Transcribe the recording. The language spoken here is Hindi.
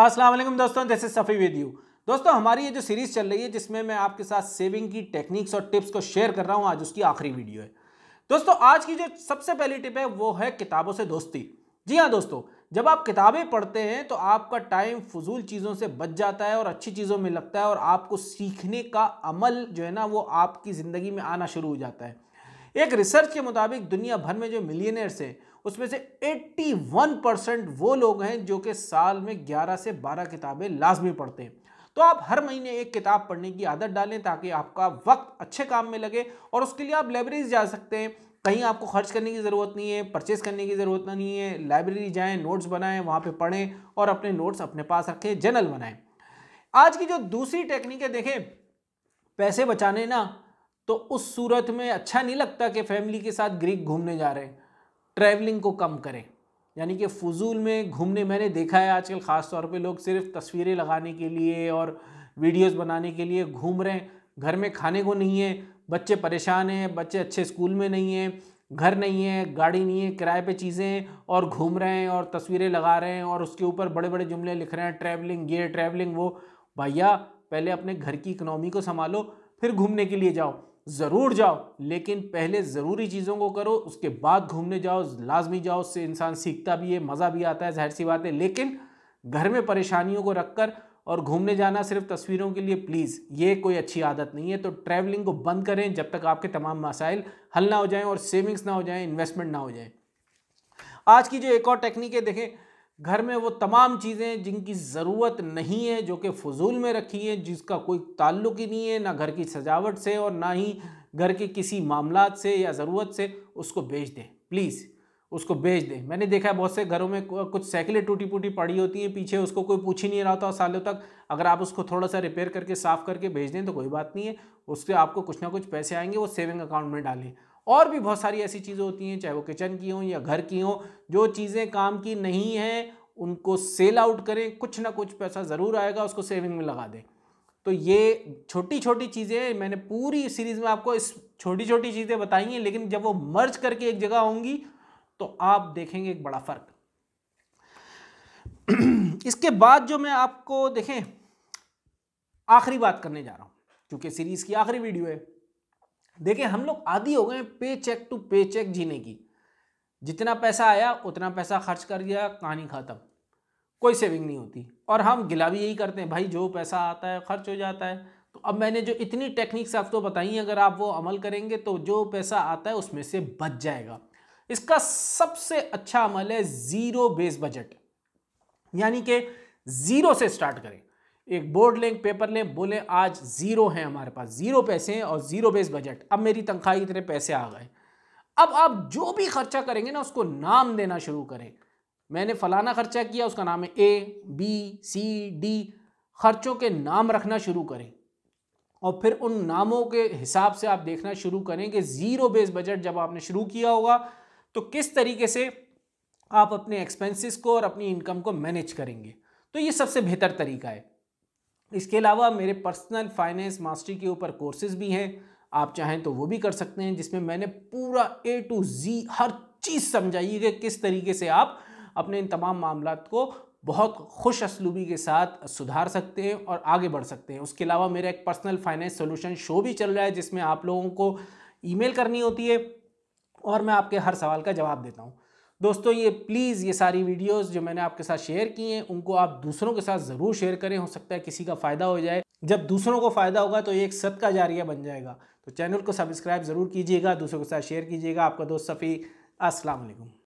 असलम दोस्तों जैसे सफ़ी विद यू दोस्तों हमारी ये जो सीरीज़ चल रही है जिसमें मैं आपके साथ सेविंग की टेक्निक्स और टिप्स को शेयर कर रहा हूँ आज उसकी आखिरी वीडियो है दोस्तों आज की जो सबसे पहली टिप है वो है किताबों से दोस्ती जी हाँ दोस्तों जब आप किताबें पढ़ते हैं तो आपका टाइम फजूल चीज़ों से बच जाता है और अच्छी चीज़ों में लगता है और आपको सीखने का अमल जो है ना वो आपकी ज़िंदगी में आना शुरू हो जाता है एक रिसर्च के मुताबिक दुनिया भर में जो मिलियनर्स हैं उसमें से 81 परसेंट वो लोग हैं जो कि साल में 11 से 12 किताबें लाजमी पढ़ते हैं तो आप हर महीने एक किताब पढ़ने की आदत डालें ताकि आपका वक्त अच्छे काम में लगे और उसके लिए आप लाइब्रेरी जा सकते हैं कहीं आपको खर्च करने की ज़रूरत नहीं है परचेस करने की ज़रूरत नहीं है लाइब्रेरी जाएं नोट्स बनाएं वहाँ पे पढ़ें और अपने नोट्स अपने पास रखें जनरल बनाएं आज की जो दूसरी टेक्निक है देखें पैसे बचाने ना तो उस सूरत में अच्छा नहीं लगता कि फैमिली के साथ ग्रीक घूमने जा रहे हैं ट्रैवलिंग को कम करें यानी कि फजूल में घूमने मैंने देखा है आजकल ख़ास तौर पे लोग सिर्फ तस्वीरें लगाने के लिए और वीडियोस बनाने के लिए घूम रहे हैं घर में खाने को नहीं है बच्चे परेशान हैं बच्चे अच्छे स्कूल में नहीं हैं घर नहीं है गाड़ी नहीं है किराए पे चीज़ें हैं और घूम रहे हैं और तस्वीरें लगा रहे हैं और उसके ऊपर बड़े बड़े जुमले लिख रहे हैं ट्रैवलिंग ये ट्रैवलिंग वो भैया पहले अपने घर की इकनॉमी को संभालो फिर घूमने के लिए जाओ ज़रूर जाओ लेकिन पहले ज़रूरी चीज़ों को करो उसके बाद घूमने जाओ लाजमी जाओ उससे इंसान सीखता भी है मज़ा भी आता है जाहिर सी बात है लेकिन घर में परेशानियों को रखकर और घूमने जाना सिर्फ तस्वीरों के लिए प्लीज़ ये कोई अच्छी आदत नहीं है तो ट्रैवलिंग को बंद करें जब तक आपके तमाम मसाइल हल ना हो जाएं और सेविंग्स ना हो जाएं इन्वेस्टमेंट ना हो जाएं आज की जो एक और टेक्निक है देखें घर में वो तमाम चीज़ें जिनकी ज़रूरत नहीं है जो कि फजूल में रखी हैं जिसका कोई ताल्लुक ही नहीं है ना घर की सजावट से और ना ही घर के किसी मामला से या ज़रूरत से उसको बेच दें प्लीज़ उसको बेच दें मैंने देखा है बहुत से घरों में कुछ साइकिलें टूटी फूटी पड़ी होती हैं पीछे उसको कोई पूछ ही नहीं रहा था सालों तक अगर आप उसको थोड़ा सा रिपेयर करके साफ़ करके भेज दें तो कोई बात नहीं है उससे आपको कुछ ना कुछ पैसे आएंगे वो सेविंग अकाउंट में डालें और भी बहुत सारी ऐसी चीज़ें होती हैं चाहे वो किचन की हों या घर की हों जो चीज़ें काम की नहीं हैं उनको सेल आउट करें कुछ ना कुछ पैसा ज़रूर आएगा उसको सेविंग में लगा दें तो ये छोटी छोटी चीज़ें मैंने पूरी सीरीज़ में आपको इस छोटी छोटी चीज़ें बताई हैं लेकिन जब वो मर्ज करके एक जगह होंगी तो आप देखेंगे एक बड़ा फ़र्क इसके बाद जो मैं आपको देखें आखिरी बात करने जा रहा हूँ क्योंकि सीरीज़ की आखिरी वीडियो है देखिए हम लोग आदि हो गए पे चेक टू पे चेक जीने की जितना पैसा आया उतना पैसा खर्च कर दिया कहानी ख़त्म कोई सेविंग नहीं होती और हम गिला भी यही करते हैं भाई जो पैसा आता है खर्च हो जाता है तो अब मैंने जो इतनी टेक्निक्स आपको तो बताई अगर आप वो अमल करेंगे तो जो पैसा आता है उसमें से बच जाएगा इसका सबसे अच्छा अमल है ज़ीरो बेस बजट यानी कि ज़ीरो से स्टार्ट करें एक बोर्ड लें पेपर लें बोले आज ज़ीरो हैं हमारे पास ज़ीरो पैसे हैं और ज़ीरो बेस बजट अब मेरी तनख्वाह इतने पैसे आ गए अब आप जो भी खर्चा करेंगे ना उसको नाम देना शुरू करें मैंने फ़लाना खर्चा किया उसका नाम है ए बी सी डी खर्चों के नाम रखना शुरू करें और फिर उन नामों के हिसाब से आप देखना शुरू करें कि ज़ीरो बेस बजट जब आपने शुरू किया होगा तो किस तरीके से आप अपने एक्सपेंसेस को और अपनी इनकम को मैनेज करेंगे तो ये सबसे बेहतर तरीका है इसके अलावा मेरे पर्सनल फाइनेंस मास्टरी के ऊपर कोर्सेज भी हैं आप चाहें तो वो भी कर सकते हैं जिसमें मैंने पूरा ए टू जी हर चीज़ समझाई कि किस तरीके से आप अपने इन तमाम मामला को बहुत खुश असलूबी के साथ सुधार सकते हैं और आगे बढ़ सकते हैं उसके अलावा मेरा एक पर्सनल फाइनेंस सोल्यूशन शो भी चल रहा है जिसमें आप लोगों को ईमेल करनी होती है और मैं आपके हर सवाल का जवाब देता हूँ दोस्तों ये प्लीज़ ये सारी वीडियोस जो मैंने आपके साथ शेयर की हैं उनको आप दूसरों के साथ ज़रूर शेयर करें हो सकता है किसी का फ़ायदा हो जाए जब दूसरों को फ़ायदा होगा तो ये एक सदका जारिया बन जाएगा तो चैनल को सब्सक्राइब ज़रूर कीजिएगा दूसरों के साथ शेयर कीजिएगा आपका दोस्त सफ़ी असलकम